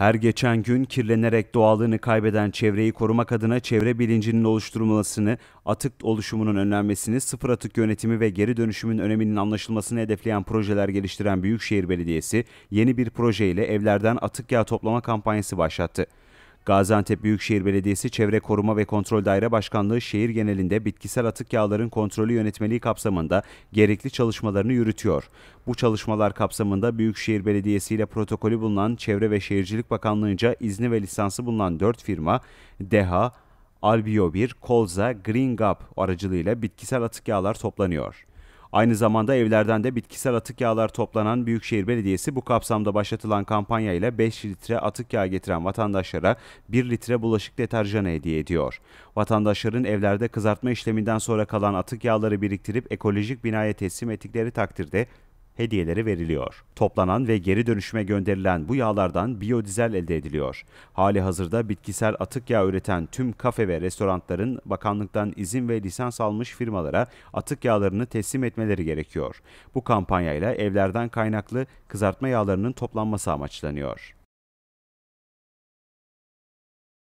Her geçen gün kirlenerek doğallığını kaybeden çevreyi korumak adına çevre bilincinin oluşturulmasını, atık oluşumunun önlenmesini, sıfır atık yönetimi ve geri dönüşümün öneminin anlaşılmasını hedefleyen projeler geliştiren Büyükşehir Belediyesi, yeni bir projeyle evlerden atık yağ toplama kampanyası başlattı. Gaziantep Büyükşehir Belediyesi Çevre Koruma ve Kontrol Daire Başkanlığı şehir genelinde bitkisel atık yağların kontrolü yönetmeliği kapsamında gerekli çalışmalarını yürütüyor. Bu çalışmalar kapsamında Büyükşehir Belediyesi ile protokolü bulunan Çevre ve Şehircilik Bakanlığı'nca izni ve lisansı bulunan 4 firma DEHA, Albio 1, Kolza, Green Gap aracılığıyla bitkisel atık yağlar toplanıyor. Aynı zamanda evlerden de bitkisel atık yağlar toplanan Büyükşehir Belediyesi bu kapsamda başlatılan kampanya ile 5 litre atık yağ getiren vatandaşlara 1 litre bulaşık deterjanı hediye ediyor. Vatandaşların evlerde kızartma işleminden sonra kalan atık yağları biriktirip ekolojik binaya teslim ettikleri takdirde hediyeleri veriliyor. Toplanan ve geri dönüşüme gönderilen bu yağlardan biyodizel elde ediliyor. Hali hazırda bitkisel atık yağ üreten tüm kafe ve restoranların bakanlıktan izin ve lisans almış firmalara atık yağlarını teslim etmeleri gerekiyor. Bu kampanyayla evlerden kaynaklı kızartma yağlarının toplanması amaçlanıyor.